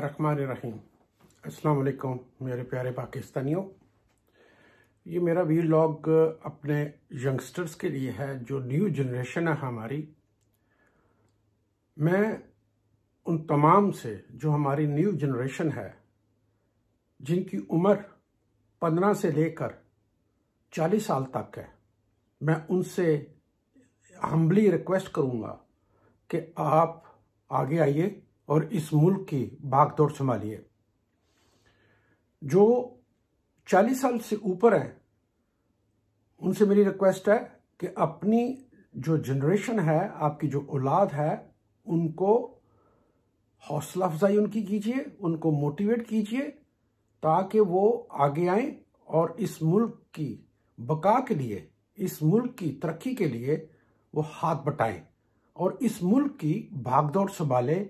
बिस्मिल्लाहिर्रहमानिर्रहीम अस्सलाम वालेकुम मेरे प्यारे पाकिस्तानियों ये मेरा वी लॉग अपने यंगस्टर्स के लिए है जो न्यू जनरेशन है हमारी मैं उन तमाम से जो हमारी न्यू जनरेशन है जिनकी उम्र पंद्रह से लेकर चालीस साल तक है मैं उनसे हम्बली रिक्वेस्ट करूँगा कि आप आगे आइए और इस मुल्क की भागदौड़ संभालिए जो 40 साल से ऊपर हैं उनसे मेरी रिक्वेस्ट है कि अपनी जो जनरेशन है आपकी जो औलाद है उनको हौसला अफजाई उनकी कीजिए उनको मोटिवेट कीजिए ताकि वो आगे आए और इस मुल्क की बका के लिए इस मुल्क की तरक्की के लिए वो हाथ बटाएं और इस मुल्क की भागदौड़ संभालें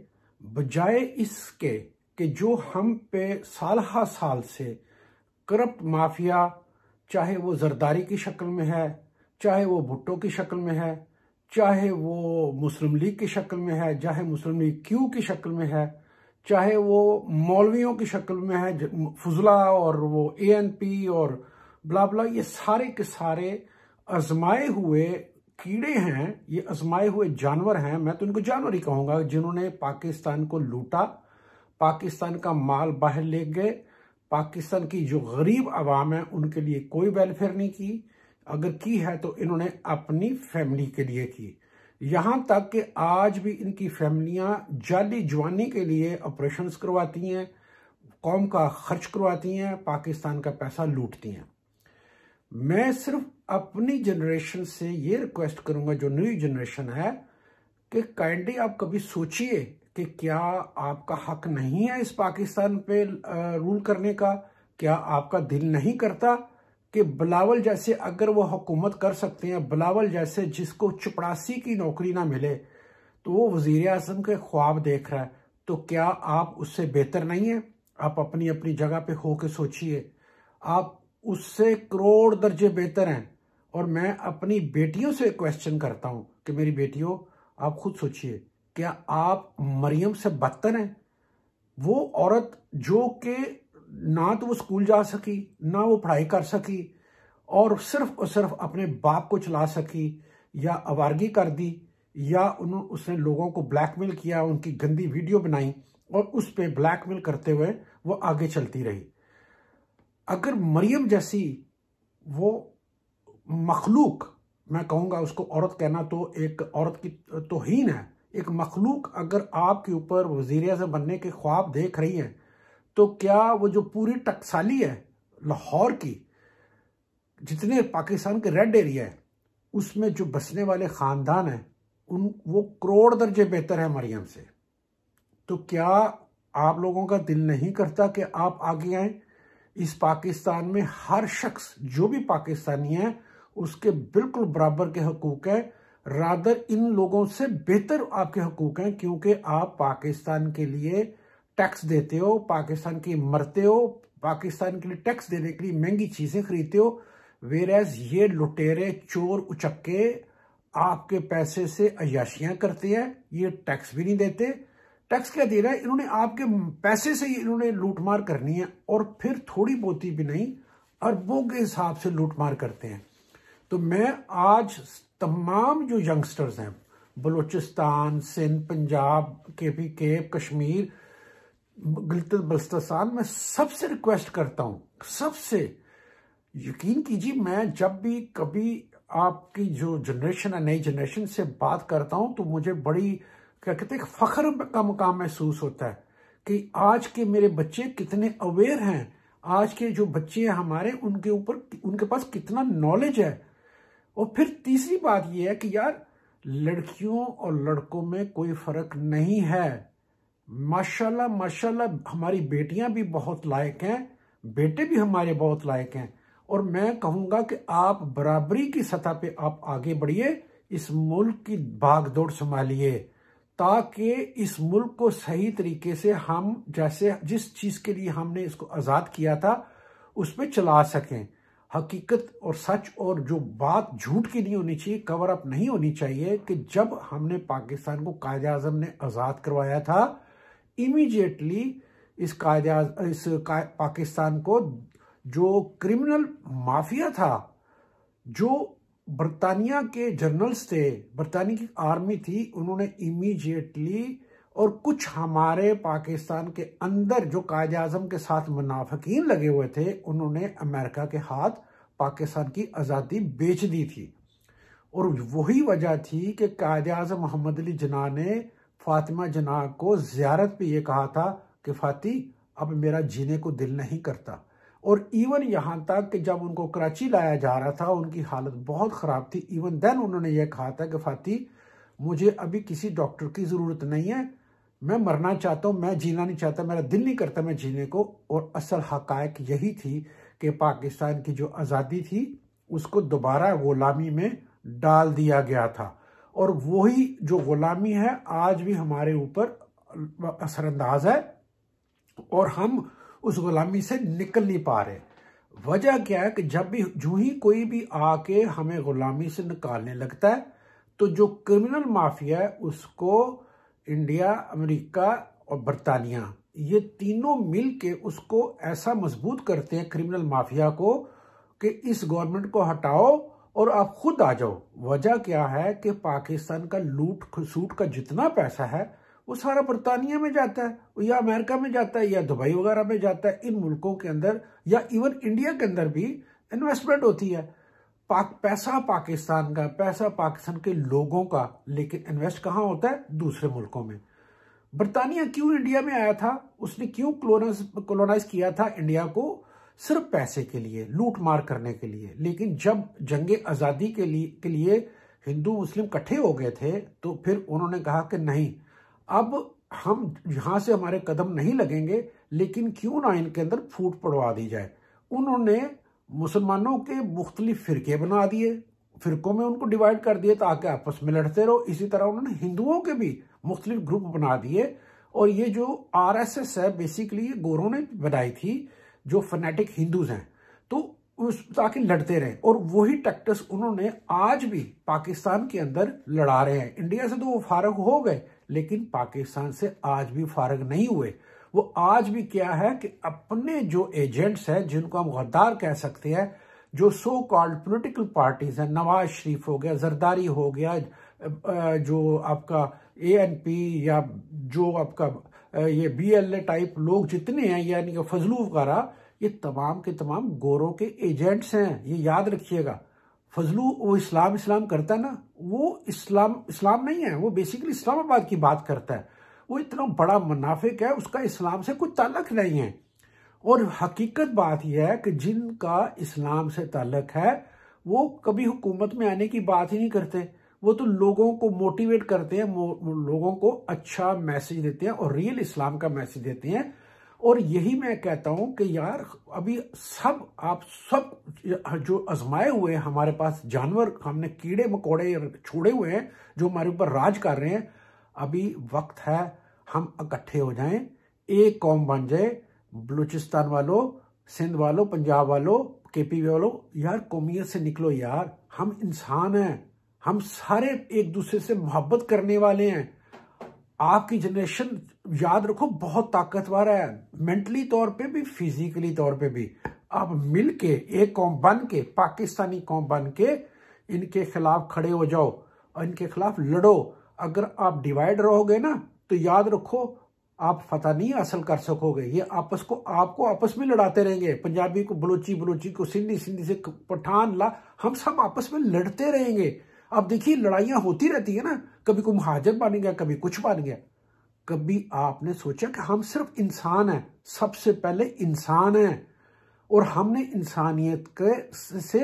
बजाय इसके कि जो हम पे साल साल से करप्ट माफिया चाहे वो जरदारी की शक्ल में है चाहे वो भुट्टो की शक्ल में है चाहे वो मुस्लिम लीग की शक्ल में है चाहे मुस्लिम लीग क्यू की शक्ल में है चाहे वो मौलवियों की शक्ल में है फजला और वो एन पी और बलाबला ये सारे के सारे आजमाए हुए कीड़े हैं ये आजमाए हुए जानवर हैं मैं तो इनको जानवर ही कहूँगा जिन्होंने पाकिस्तान को लूटा पाकिस्तान का माल बाहर ले गए पाकिस्तान की जो गरीब आवाम है उनके लिए कोई वेलफेयर नहीं की अगर की है तो इन्होंने अपनी फैमिली के लिए की यहाँ तक कि आज भी इनकी फैमिलियाँ जाली जवानी के लिए ऑपरेशंस करवाती हैं कौम का खर्च करवाती हैं पाकिस्तान का पैसा लूटती हैं मैं सिर्फ अपनी जनरेशन से ये रिक्वेस्ट करूंगा जो न्यू जनरेशन है कि काइंडली आप कभी सोचिए कि क्या आपका हक नहीं है इस पाकिस्तान पे रूल करने का क्या आपका दिल नहीं करता कि बिलावल जैसे अगर वो हुकूमत कर सकते हैं बिलावल जैसे जिसको चपड़ासी की नौकरी ना मिले तो वो वजीर अजम के ख्वाब देख रहा है तो क्या आप उससे बेहतर नहीं है आप अपनी अपनी जगह पे होके सोचिए आप उससे करोड़ दर्जे बेहतर हैं और मैं अपनी बेटियों से क्वेश्चन करता हूं कि मेरी बेटियों आप खुद सोचिए क्या आप मरियम से बदतर हैं वो औरत जो कि ना तो वो स्कूल जा सकी ना वो पढ़ाई कर सकी और सिर्फ और सिर्फ अपने बाप को चला सकी या आवारगी कर दी या उन उसने लोगों को ब्लैकमेल किया उनकी गंदी वीडियो बनाई और उस पर ब्लैकमेल करते हुए वो आगे चलती रही अगर मरियम जैसी वो मखलूक मैं कहूँगा उसको औरत कहना तो एक औरत की तोहन है एक मखलूक अगर आपके ऊपर वजीर से बनने के ख्वाब देख रही हैं तो क्या वो जो पूरी टकसाली है लाहौर की जितने पाकिस्तान के रेड एरिया है उसमें जो बसने वाले ख़ानदान हैं उन वो करोड़ दर्जे बेहतर है मरियम से तो क्या आप लोगों का दिल नहीं करता कि आप आगे आएँ इस पाकिस्तान में हर शख्स जो भी पाकिस्तानी है उसके बिल्कुल बराबर के हकूक हैं रादर इन लोगों से बेहतर आपके हकूक हैं क्योंकि आप पाकिस्तान के लिए टैक्स देते हो पाकिस्तान की मरते हो पाकिस्तान के लिए टैक्स देने के लिए महंगी चीज़ें खरीदते हो वेर एज ये लुटेरे चोर उचक्के आपके पैसे से अयाशियाँ करते हैं ये टैक्स भी नहीं देते टैक्स क्या दे रहा है इन्होंने आपके पैसे से ही इन्होंने लूटमार करनी है और फिर थोड़ी बहुत भी नहीं अरबों के हिसाब से लूटमार करते हैं तो मैं आज तमाम जो यंगस्टर्स हैं बलूचिस्तान सिंध पंजाब के पी केप कश्मीर गलत बलस्तान मैं सबसे रिक्वेस्ट करता हूं सबसे यकीन कीजिए मैं जब भी कभी आपकी जो जनरेशन है नई जनरेशन से बात करता हूं तो मुझे बड़ी क्या कहते हैं फख्र का मुकाम महसूस होता है कि आज के मेरे बच्चे कितने अवेयर हैं आज के जो बच्चे हैं हमारे उनके ऊपर उनके पास कितना नॉलेज है और फिर तीसरी बात यह है कि यार लड़कियों और लड़कों में कोई फर्क नहीं है माशाल्लाह माशाल्लाह हमारी बेटियां भी बहुत लायक हैं बेटे भी हमारे बहुत लायक हैं और मैं कहूंगा कि आप बराबरी की सतह पे आप आगे बढ़िए इस मुल्क की भागदौड़ संभालिए ताकि इस मुल्क को सही तरीके से हम जैसे जिस चीज के लिए हमने इसको आजाद किया था उस पर चला सकें हकीकत और सच और जो बात झूठ की नहीं होनी चाहिए कवर अप नहीं होनी चाहिए कि जब हमने पाकिस्तान को कायद अजम ने आज़ाद करवाया था इमीडिएटली इस कायद इस पाकिस्तान को जो क्रिमिनल माफिया था जो बरतानिया के जनरल्स थे बरतानिया की आर्मी थी उन्होंने इमीजिएटली और कुछ हमारे पाकिस्तान के अंदर जो कायद अजम के साथ मुनाफिकीन लगे हुए थे उन्होंने अमेरिका के हाथ पाकिस्तान की आज़ादी बेच दी थी और वही वजह थी कि कायद अजम मोहम्मद अली जना ने फातिमा जना को ज्यारत पे ये कहा था कि फाती अब मेरा जीने को दिल नहीं करता और इवन यहाँ तक कि जब उनको कराची लाया जा रहा था उनकी हालत बहुत ख़राब थी इवन देन उन्होंने यह कहा था कि फाती मुझे अभी किसी डॉक्टर की ज़रूरत नहीं है मैं मरना चाहता हूँ मैं जीना नहीं चाहता मेरा दिल नहीं करता मैं जीने को और असल हकायक यही थी कि पाकिस्तान की जो आज़ादी थी उसको दोबारा ग़ुलामी में डाल दिया गया था और वही जो ग़ुलामी है आज भी हमारे ऊपर असरअंदाज है और हम उस गुलामी से निकल नहीं पा रहे वजह क्या है कि जब भी जू ही कोई भी आके हमें गुलामी से निकालने लगता है तो जो क्रिमिनल माफिया है उसको इंडिया अमेरिका और बरतानिया ये तीनों मिल के उसको ऐसा मजबूत करते हैं क्रिमिनल माफिया को कि इस गवर्नमेंट को हटाओ और आप खुद आ जाओ वजह क्या है कि पाकिस्तान का लूट सूट का जितना पैसा है वो सारा बरतानिया में जाता है या अमेरिका में जाता है या दुबई वगैरह में जाता है इन मुल्कों के अंदर या इवन इंडिया के अंदर भी इन्वेस्टमेंट होती है पाक पैसा पाकिस्तान का पैसा पाकिस्तान के लोगों का लेकिन इन्वेस्ट कहाँ होता है दूसरे मुल्कों में बरतानिया क्यों इंडिया में आया था उसने क्यों क्लोनाइज किया था इंडिया को सिर्फ पैसे के लिए लूट मार करने के लिए लेकिन जब जंग आज़ादी के लिए के लिए हिंदू मुस्लिम इकट्ठे हो गए थे तो फिर उन्होंने कहा कि नहीं अब हम यहां से हमारे कदम नहीं लगेंगे लेकिन क्यों ना इनके अंदर फूट पड़वा दी जाए उन्होंने मुसलमानों के मुख्तलिफ फिरके बना दिए फिरकों में उनको डिवाइड कर दिए ताकि आपस में लड़ते रहो इसी तरह उन्होंने हिंदुओं के भी मुख्तलिफ ग्रुप बना दिए और ये जो आरएसएस है बेसिकली ये गोरों ने बनाई थी जो फनेटिक हिंदूज हैं तो उस ताकि लड़ते रहे और वही टैक्टस उन्होंने आज भी पाकिस्तान के अंदर लड़ा रहे हैं इंडिया से तो वो फारग हो गए लेकिन पाकिस्तान से आज भी फारग नहीं हुए वो आज भी क्या है कि अपने जो एजेंट्स हैं जिनको हम गद्दार कह सकते हैं जो सो कॉल्ड पोलिटिकल पार्टीज हैं नवाज शरीफ हो गया जरदारी हो गया जो आपका ए एन पी या जो आपका ये बी एल ए टाइप लोग जितने हैं यानी कि फजलू वगैरह ये तमाम के तमाम गोरों के एजेंट्स हैं ये याद रखिएगा फजलू वो इस्लाम इस्लाम करता ना वो इस्लाम इस्लाम नहीं है वो बेसिकली इस्लामाबाद की बात करता है वो इतना बड़ा मुनाफिक है उसका इस्लाम से कोई ताल्लक नहीं है और हकीकत बात यह है कि जिनका इस्लाम से ताल्लक है वो कभी हुकूमत में आने की बात ही नहीं करते वो तो लोगों को मोटिवेट करते हैं लोगों को अच्छा मैसेज देते हैं और रियल इस्लाम का मैसेज देते हैं और यही मैं कहता हूं कि यार अभी सब आप सब जो आजमाए हुए हैं हमारे पास जानवर हमने कीड़े मकोड़े छोड़े हुए हैं जो हमारे ऊपर राज कर रहे हैं अभी वक्त है हम इकट्ठे हो जाएं एक कौम बन जाए बलूचिस्तान वालों सिंध वालों पंजाब वालों केपी वालों यार कौमियत से निकलो यार हम इंसान हैं हम सारे एक दूसरे से मोहब्बत करने वाले हैं आपकी जनरेशन याद रखो बहुत ताकतवर है मेंटली तौर पे भी फिजिकली तौर पे भी आप मिल के एक कौम बन के पाकिस्तानी कौम बन के इनके खिलाफ खड़े हो जाओ और इनके खिलाफ लड़ो अगर आप डिवाइड रहोगे ना तो याद रखो आप फतह नहीं हासिल कर सकोगे ये आपस को आपको आपस में लड़ाते रहेंगे पंजाबी को बलोची बलोची को सिंधी सिंधी से पठान ला हम सब आपस में लड़ते रहेंगे अब देखिए लड़ाइयाँ होती रहती है ना कभी को महाजन बन गया कभी कुछ बन गया कभी आपने सोचा कि हम सिर्फ इंसान हैं सबसे पहले इंसान हैं और हमने इंसानियत के से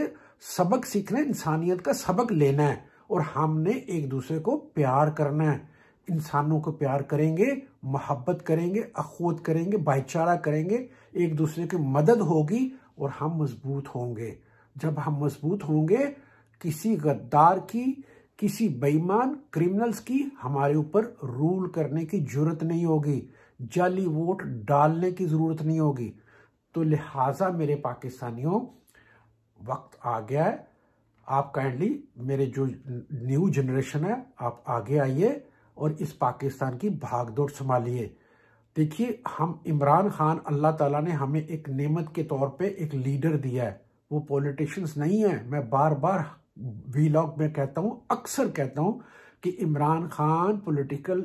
सबक सीखना है इंसानियत का सबक लेना है और हमने एक दूसरे को प्यार करना है इंसानों को प्यार करेंगे मोहब्बत करेंगे अखोत करेंगे भाईचारा करेंगे एक दूसरे की मदद होगी और हम मजबूत होंगे जब हम मजबूत होंगे किसी गद्दार की किसी बेईमान क्रिमिनल्स की हमारे ऊपर रूल करने की जरूरत नहीं होगी जाली वोट डालने की जरूरत नहीं होगी तो लिहाजा मेरे पाकिस्तानियों वक्त आ गया है आप काइंडली मेरे जो न्यू जनरेशन है आप आगे आइए और इस पाकिस्तान की भागदौड़ संभालिए देखिए हम इमरान खान अल्लाह ताला ने हमें एक नेमत के तौर पे एक लीडर दिया है वो पॉलिटिशियंस नहीं है मैं बार बार वीलॉग में कहता हूं अक्सर कहता हूं कि Imran Khan political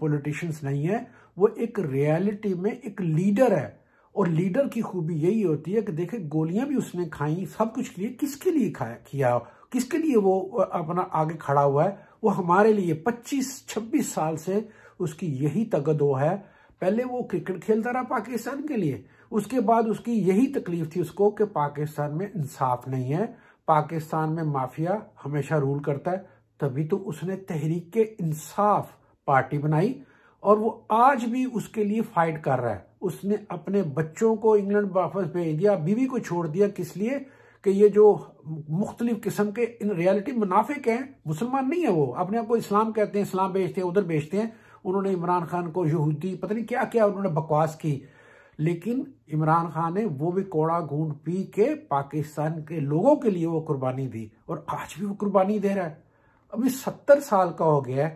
politicians uh, नहीं है वो एक रियलिटी में एक लीडर है और लीडर की खूबी यही होती है कि देखे गोलियां भी उसने खाई सब कुछ लिए किसके लिए खाया किया किसके लिए वो uh, अपना आगे खड़ा हुआ है वो हमारे लिए 25-26 साल से उसकी यही तगदो है पहले वो क्रिकेट खेलता रहा पाकिस्तान के लिए उसके बाद उसकी यही तकलीफ थी उसको कि पाकिस्तान में इंसाफ नहीं है पाकिस्तान में माफिया हमेशा रूल करता है तभी तो उसने तहरीक के इंसाफ पार्टी बनाई और वो आज भी उसके लिए फाइट कर रहा है उसने अपने बच्चों को इंग्लैंड वापस भेज दिया बीवी को छोड़ दिया किस लिए कि ये जो मुख्तलिफ किस्म के इन रियलिटी मुनाफिक हैं मुसलमान नहीं है वो अपने आप को इस्लाम कहते हैं इस्लाम बेचते हैं उधर बेचते हैं उन्होंने इमरान खान को यहूदी पता नहीं क्या क्या उन्होंने बकवास की लेकिन इमरान खान ने वो भी कोड़ा घूंट पी के पाकिस्तान के लोगों के लिए वो कुर्बानी दी और आज भी वो कुर्बानी दे रहा है अभी सत्तर साल का हो गया है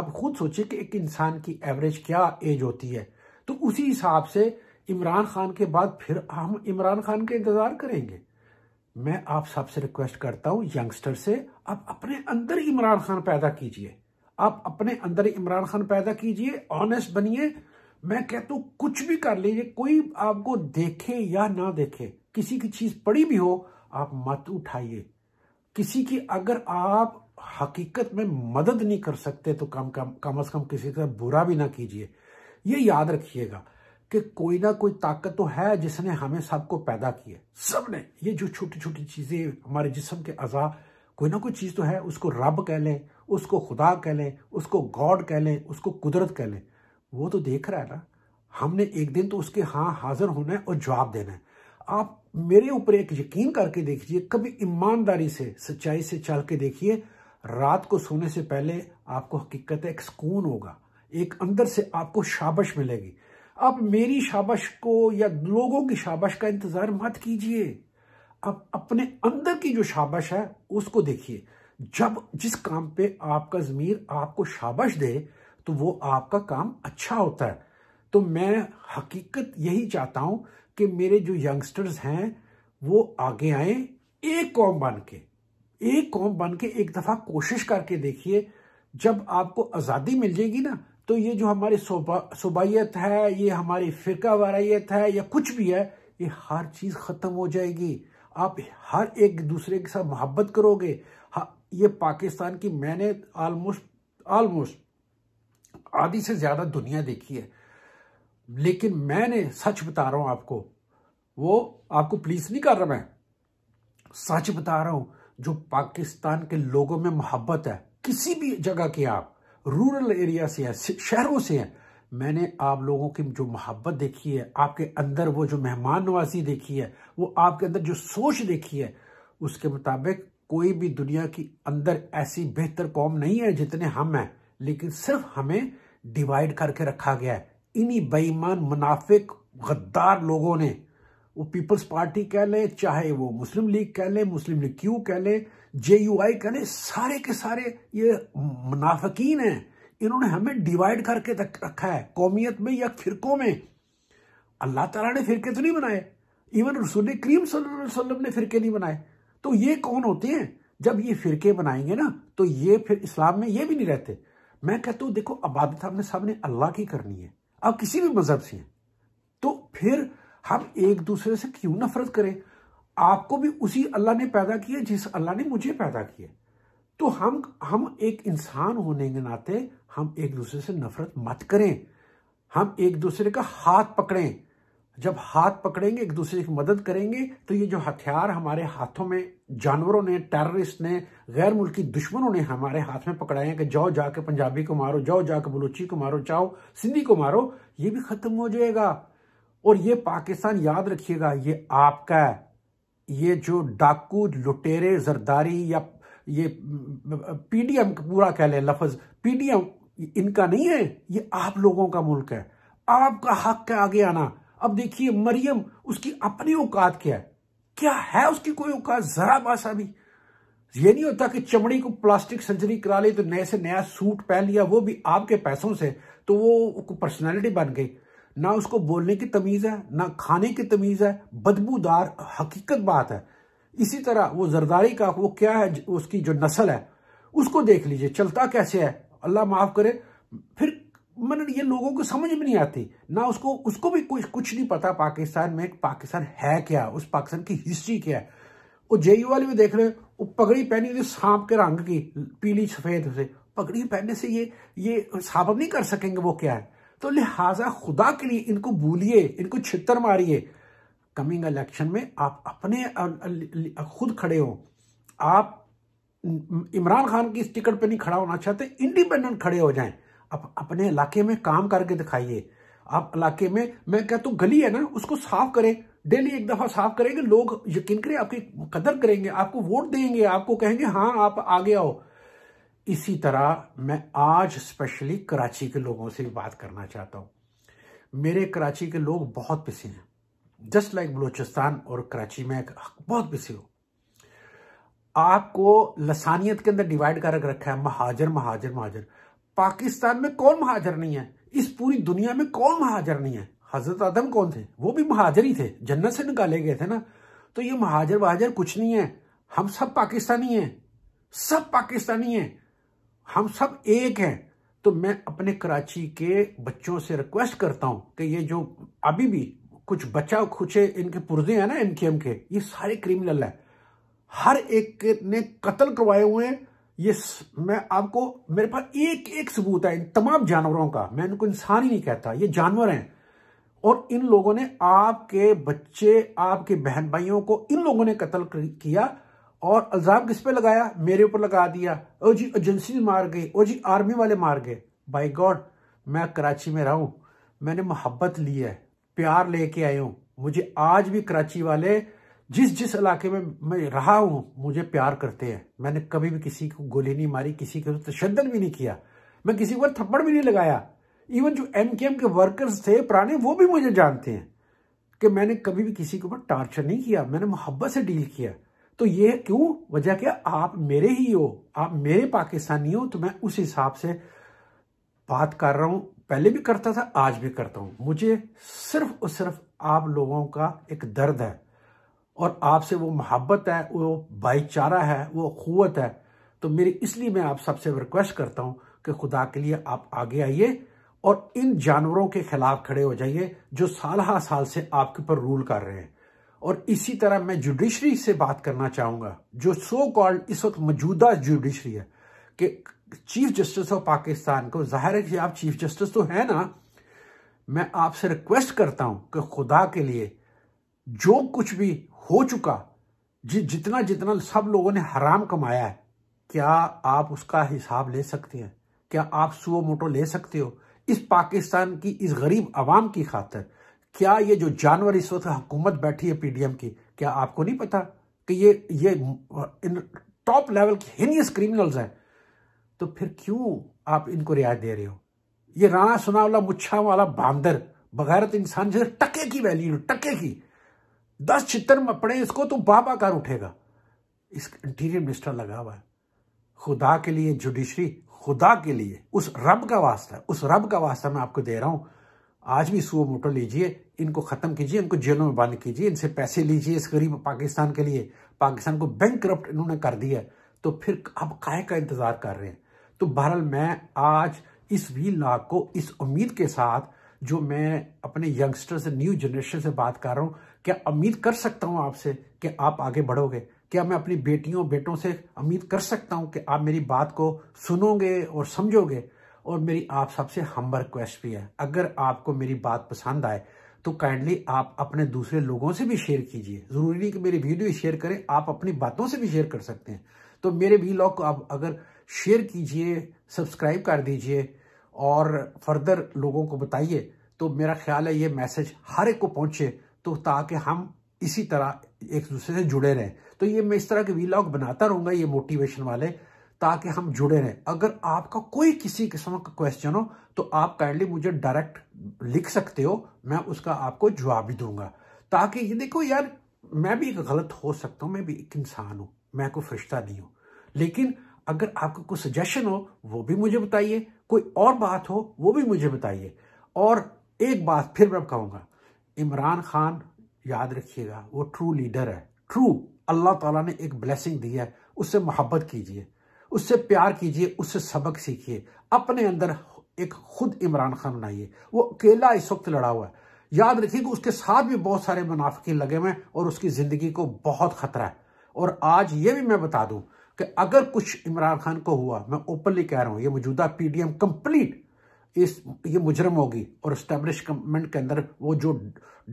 आप खुद सोचिए कि एक इंसान की एवरेज क्या एज होती है तो उसी हिसाब से इमरान खान के बाद फिर हम इमरान खान का इंतजार करेंगे मैं आप सबसे रिक्वेस्ट करता हूं यंगस्टर से आप अपने अंदर इमरान खान पैदा कीजिए आप अपने अंदर इमरान खान पैदा कीजिए ऑनेस्ट बनिए मैं कहता तो हूं कुछ भी कर लीजिए कोई आपको देखे या ना देखे किसी की चीज पड़ी भी हो आप मत उठाइए किसी की अगर आप हकीकत में मदद नहीं कर सकते तो कम कम कम अज कम किसी तरह बुरा भी ना कीजिए ये याद रखिएगा कि कोई ना कोई ताकत तो है जिसने हमें सबको पैदा किया सब ने ये जो छोटी छोटी चीजें हमारे जिसम के अजा कोई ना कोई चीज तो है उसको रब कह लें उसको खुदा कह लें उसको गॉड कह लें उसको कुदरत कह लें वो तो देख रहा है ना हमने एक दिन तो उसके हाँ हाजिर होना है और जवाब देना है आप मेरे ऊपर एक यकीन करके देखिए कभी ईमानदारी से सच्चाई से चल के देखिए रात को सोने से पहले आपको हकीकत एक सुकून होगा एक अंदर से आपको शाबश मिलेगी आप मेरी शाबश को या लोगों की शाबश का इंतजार मत कीजिए आप अपने अंदर की जो शाबश है उसको देखिए जब जिस काम पे आपका जमीर आपको शाबश दे तो वो आपका काम अच्छा होता है तो मैं हकीकत यही चाहता हूं कि मेरे जो यंगस्टर्स हैं वो आगे आए एक कौम बन के एक कौम बन के एक दफा कोशिश करके देखिए जब आपको आज़ादी मिल जाएगी ना तो ये जो हमारी सूबाइत है ये हमारी फिरका वारायत है या कुछ भी है ये हर चीज़ ख़त्म हो जाएगी आप हर एक दूसरे के साथ मोहब्बत करोगे हाँ, ये पाकिस्तान की मैंने आलमोस्ट आलमोस्ट आधी से ज़्यादा दुनिया देखी है लेकिन मैंने सच बता रहा हूं आपको वो आपको प्लीज नहीं कर रहा मैं सच बता रहा हूं जो पाकिस्तान के लोगों में मोहब्बत है किसी भी जगह के आप रूरल एरिया से है शहरों से हैं मैंने आप लोगों की जो मोहब्बत देखी है आपके अंदर वो जो मेहमान नवाजी देखी है वो आपके अंदर जो सोच देखी है उसके मुताबिक कोई भी दुनिया की अंदर ऐसी बेहतर कौम नहीं है जितने हम हैं लेकिन सिर्फ हमें डिवाइड करके रखा गया है इन्हीं बेईमान मुनाफिक गद्दार लोगों ने वो पीपल्स पार्टी कह लें चाहे वो मुस्लिम लीग कह लें मुस्लिम लीग क्यू कह लें जे यू आई कह लें सारे के सारे ये मुनाफिकीन हैं इन्होंने हमें डिवाइड करके रखा है कौमियत में या फिरकों में अल्लाह तला ने फिरके तो नहीं बनाए इवन रसूल करीम सल्लम ने फिरके नहीं बनाए तो ये कौन होते हैं जब ये फिरके बनाएंगे ना तो ये फिर इस्लाम में ये भी नहीं रहते मैं कहता हूं देखो अबादत अपने तो सबने अल्लाह की करनी है आप किसी भी मजहब से हैं तो फिर हम एक दूसरे से क्यों नफरत करें आपको भी उसी अल्लाह ने पैदा किया जिस अल्लाह ने मुझे पैदा किया तो हम हम एक इंसान होने के नाते हम एक दूसरे से नफरत मत करें हम एक दूसरे का हाथ पकड़ें जब हाथ पकड़ेंगे एक दूसरे की मदद करेंगे तो ये जो हथियार हमारे हाथों में जानवरों ने टेररिस्ट ने गैर मुल्की दुश्मनों ने हमारे हाथ में पकड़ाए हैं कि जाओ जाके पंजाबी को मारो जाओ जाके बलूची को मारो जाओ सिंधी को मारो ये भी खत्म हो जाएगा और ये पाकिस्तान याद रखिएगा ये आपका ये जो डाकू लुटेरे जरदारी या ये पीडीएम पूरा कह लें लफज पीडीएम इनका नहीं है ये आप लोगों का मुल्क है आपका हक है आगे आना अब देखिए मरियम उसकी अपनी औकात क्या है क्या है उसकी कोई औकात जरा बासा भी ये नहीं होता कि चमड़ी को प्लास्टिक सर्जरी करा ली तो नए से नया सूट पहन लिया वो भी आपके पैसों से तो वो पर्सनैलिटी बन गई ना उसको बोलने की तमीज है ना खाने की तमीज है बदबूदार हकीकत बात है इसी तरह वो जरदारी का वो क्या है उसकी जो नस्ल है उसको देख लीजिए चलता कैसे है अल्लाह माफ करे फिर मैंने ये लोगों को समझ में नहीं आती ना उसको उसको भी कुछ कुछ नहीं पता पाकिस्तान में पाकिस्तान है क्या उस पाकिस्तान की हिस्ट्री क्या है वो जेयू वाले भी देख रहे हैं वो पगड़ी पहनी हुई सांप के रंग की पीली सफेद से पगड़ी पहनने से ये ये साबित नहीं कर सकेंगे वो क्या है तो लिहाजा खुदा के लिए इनको बोलिए इनको छितर मारिए कमिंग इलेक्शन में आप अपने खुद खड़े हो आप इमरान खान की इस टिकट पर नहीं खड़ा होना चाहते इंडिपेंडेंट खड़े हो जाएं आप अपने इलाके में काम करके दिखाइए आप इलाके में मैं कहता हूँ गली है ना उसको साफ करें डेली एक दफा साफ करेंगे लोग यकीन करें आपकी कदर करेंगे आपको वोट देंगे आपको कहेंगे हाँ आप आगे आओ इसी तरह मैं आज स्पेशली कराची के लोगों से भी बात करना चाहता हूं मेरे कराची के लोग बहुत पिसे हैं जस्ट लाइक बलूचिस्तान और कराची में बहुत पिसे हो आपको लसानियत के अंदर डिवाइड कर रखा है महाजर महाजर महाजर पाकिस्तान में कौन महाजर नहीं है इस पूरी दुनिया में कौन महाजर नहीं है हजरत आदम कौन थे वो भी महाजर ही थे जन्नत से निकाले गए थे ना तो ये महाजर वहाजर कुछ नहीं है हम सब पाकिस्तानी हैं सब पाकिस्तानी हैं हम सब एक हैं तो मैं अपने कराची के बच्चों से रिक्वेस्ट करता हूं कि ये जो अभी भी कुछ बच्चा खुचे इनके पुर्जे हैं ना एनकेएम के ये सारे क्रिमिनल है हर एक ने कत्ल करवाए हुए हैं ये मैं आपको मेरे पास एक एक सबूत है इन तमाम जानवरों का मैं इनको इंसान ही नहीं कहता ये जानवर हैं और इन लोगों ने आपके बच्चे आपके बहन भाइयों को इन लोगों ने कत्ल किया और अल्जाम किस पे लगाया मेरे ऊपर लगा दिया ओ जी एजेंसी मार गई ओ जी आर्मी वाले मार गए बाई गॉड मैं कराची में रहा मैंने मोहब्बत ली है प्यार लेके आया हूं मुझे आज भी कराची वाले जिस जिस इलाके में मैं रहा हूँ मुझे प्यार करते हैं मैंने कभी भी किसी को गोली नहीं मारी किसी को तशद भी नहीं किया मैं किसी पर थप्पड़ भी नहीं लगाया इवन जो एम के एम के वर्कर्स थे पुराने वो भी मुझे जानते हैं कि मैंने कभी भी किसी के ऊपर टार्चर नहीं किया मैंने मोहब्बत से डील किया तो ये क्यों वजह क्या आप मेरे ही हो आप मेरे पाकिस्तानी हो तो मैं उस हिसाब से बात कर रहा हूं पहले भी करता था आज भी करता हूं मुझे सिर्फ और सिर्फ आप लोगों का एक दर्द है और आपसे वो मोहब्बत है वो भाईचारा है वो क़वत है तो मेरी इसलिए मैं आप सबसे रिक्वेस्ट करता हूँ कि खुदा के लिए आप आगे आइए और इन जानवरों के खिलाफ खड़े हो जाइए जो साल साल से आपके ऊपर रूल कर रहे हैं और इसी तरह मैं जुडिशरी से बात करना चाहूँगा जो सो कॉल्ड इस वक्त मौजूदा जुडिशरी है कि चीफ जस्टिस ऑफ पाकिस्तान को जाहिर है कि आप चीफ जस्टिस तो है ना मैं आपसे रिक्वेस्ट करता हूं कि खुदा के लिए जो कुछ भी हो चुका जि, जितना जितना सब लोगों ने हराम कमाया है क्या आप उसका हिसाब ले सकते हैं क्या आप सुओ मोटो ले सकते हो इस पाकिस्तान की इस गरीब आवाम की खातर क्या ये जो जानवर इस वक्त हुकूमत बैठी है पीडीएम की क्या आपको नहीं पता कि ये ये इन टॉप लेवल के हिनियस क्रिमिनल्स हैं तो फिर क्यों आप इनको रियायत दे रहे हो ये राणा सुना वाला मुच्छा वाला बांदर बगैरत इंसान जैसे टके की वैल्यू टके की दस चित्र में पड़े इसको तो कर उठेगा इस इंटीरियर मिनिस्टर लगा हुआ है खुदा के लिए जुडिशरी खुदा के लिए उस रब का वास्ता है उस रब का वास्ता मैं आपको दे रहा हूं आज भी सुबह मोटर लीजिए इनको खत्म कीजिए इनको जेलों में बंद कीजिए इनसे पैसे लीजिए इस गरीब पाकिस्तान के लिए पाकिस्तान को बैंक करप्ट इन्होंने कर दिया तो फिर आप काय का इंतजार कर रहे हैं तो बहरहाल मैं आज इस वी लाख को इस उम्मीद के साथ जो मैं अपने यंगस्टर से न्यू जनरेशन से बात कर रहा हूं क्या उम्मीद कर सकता हूँ आपसे कि आप आगे बढ़ोगे क्या मैं अपनी बेटियों बेटों से उम्मीद कर सकता हूँ कि आप मेरी बात को सुनोगे और समझोगे और मेरी आप सबसे हम रिक्वेस्ट भी है अगर आपको मेरी बात पसंद आए तो काइंडली आप अपने दूसरे लोगों से भी शेयर कीजिए ज़रूरी नहीं कि मेरी वीडियो शेयर करें आप अपनी बातों से भी शेयर कर सकते हैं तो मेरे वी लॉग को आप अगर शेयर कीजिए सब्सक्राइब कर दीजिए और फर्दर लोगों को बताइए तो मेरा ख्याल है ये मैसेज हर एक को पहुंचे तो ताकि हम इसी तरह एक दूसरे से जुड़े रहें तो ये मैं इस तरह के वीलॉग बनाता रहूंगा ये मोटिवेशन वाले ताकि हम जुड़े रहें अगर आपका कोई किसी किस्म का क्वेश्चन हो तो आप काइंडली मुझे डायरेक्ट लिख सकते हो मैं उसका आपको जवाब भी दूंगा ताकि ये देखो यार मैं भी गलत हो सकता हूँ मैं भी एक इंसान हूँ मैं कोई फरिश्ता नहीं हूँ लेकिन अगर आपका कोई सजेशन हो वो भी मुझे बताइए कोई और बात हो वो भी मुझे बताइए और एक बात फिर मैं कहूँगा इमरान खान याद रखिएगा वो ट्रू लीडर है ट्रू अल्लाह ताला ने एक ब्लेसिंग दी है उससे मोहब्बत कीजिए उससे प्यार कीजिए उससे सबक सीखिए अपने अंदर एक खुद इमरान खान बनाइए वो अकेला इस वक्त लड़ा हुआ है याद रखिए कि उसके साथ भी बहुत सारे मुनाफिकी लगे हुए हैं और उसकी ज़िंदगी को बहुत खतरा है और आज ये भी मैं बता दूं कि अगर कुछ इमरान खान को हुआ मैं ओपनली कह रहा हूं ये मौजूदा पीडीएम कंप्लीट इस ये मुजरम होगी और इस्टेब्लिशमेंट के अंदर वो जो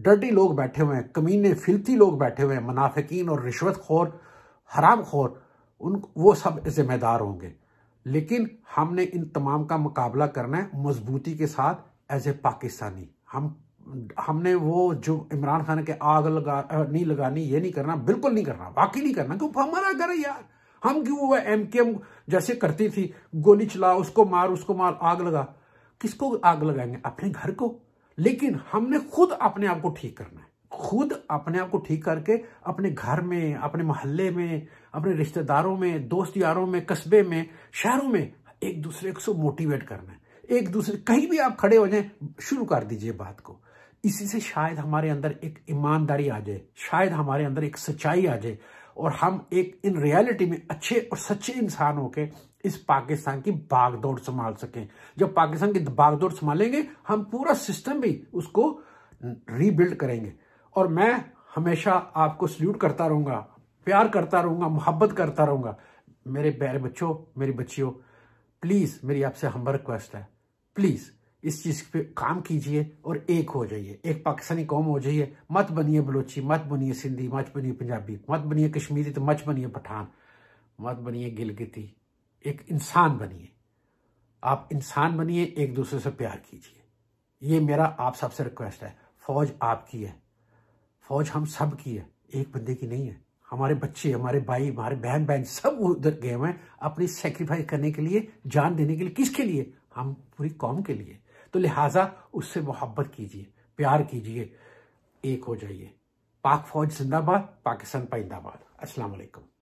डर्टी लोग बैठे हुए हैं कमीने फिलती लोग बैठे हुए हैं मुनाफिकीन और रिश्वत खोर हराम खोर उन वो सब जिम्मेदार होंगे लेकिन हमने इन तमाम का मुकाबला करना है मजबूती के साथ एज ए पाकिस्तानी हम हमने वो जो इमरान खान के आग लगा नहीं लगानी ये नहीं करना बिल्कुल नहीं करना बाकी नहीं करना क्यों हमारा घर है यार हम क्यों वह एम जैसे करती थी गोली चला उसको मार उसको मार आग लगा किसको आग लगाएंगे अपने घर को लेकिन हमने खुद अपने आप को ठीक करना है खुद अपने आप को ठीक करके अपने घर में अपने मोहल्ले में अपने रिश्तेदारों में दोस्त यारों में कस्बे में शहरों में एक दूसरे को मोटिवेट करना है एक दूसरे कहीं भी आप खड़े हो जाए शुरू कर दीजिए बात को इसी से शायद हमारे अंदर एक ईमानदारी आ जाए शायद हमारे अंदर एक सच्चाई आ जाए और हम एक इन रियलिटी में अच्छे और सच्चे इंसान होके इस पाकिस्तान की बागदौड़ संभाल सकें जब पाकिस्तान की बागदौड़ संभालेंगे हम पूरा सिस्टम भी उसको रीबिल्ड करेंगे और मैं हमेशा आपको सल्यूट करता रहूँगा प्यार करता रहूँगा मोहब्बत करता रहूँगा मेरे प्यारे बच्चों मेरी बच्चियों प्लीज़ मेरी आपसे हम रिक्वेस्ट है प्लीज़ इस चीज़ पे काम कीजिए और एक हो जाइए एक पाकिस्तानी कौम हो जाइए मत बनिए बलोची मत बनिए सिंधी मत बनिए पंजाबी मत बनिए कश्मीरी तो मत बनिए पठान मत बनिए गिलगिती एक इंसान बनिए आप इंसान बनिए एक दूसरे से प्यार कीजिए ये मेरा आप सबसे रिक्वेस्ट है फौज आपकी है फौज हम सब की है एक बंदे की नहीं है हमारे बच्चे हमारे भाई हमारे बहन बहन सब उधर गए हुए हैं अपनी सेक्रीफाइस करने के लिए जान देने के लिए किसके लिए हम पूरी कौम के लिए तो लिहाजा उससे मोहब्बत कीजिए प्यार कीजिए एक हो जाइए पाक फौज जिंदाबाद पाकिस्तान पाइंदाबाद असलामैकम